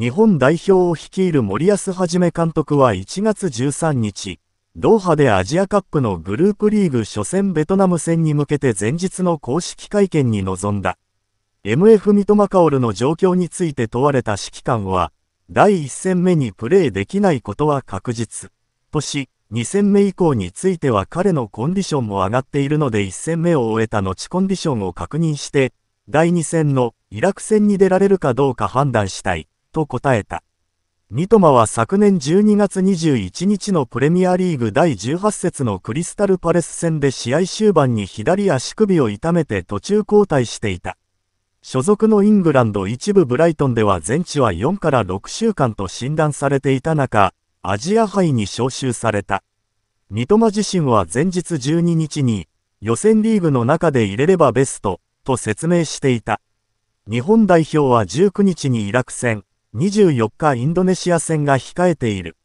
日本代表を率いる森保一監督は1月13日、ドーハでアジアカップのグループリーグ初戦ベトナム戦に向けて前日の公式会見に臨んだ。MF 三笘薫の状況について問われた指揮官は、第1戦目にプレーできないことは確実。とし、2戦目以降については彼のコンディションも上がっているので1戦目を終えた後コンディションを確認して、第2戦のイラク戦に出られるかどうか判断したい。と答えた。三笘は昨年12月21日のプレミアリーグ第18節のクリスタルパレス戦で試合終盤に左足首を痛めて途中交代していた。所属のイングランド一部ブライトンでは全治は4から6週間と診断されていた中、アジア杯に招集された。三笘自身は前日12日に、予選リーグの中で入れればベスト、と説明していた。日本代表は19日にイラク戦、24日インドネシア戦が控えている。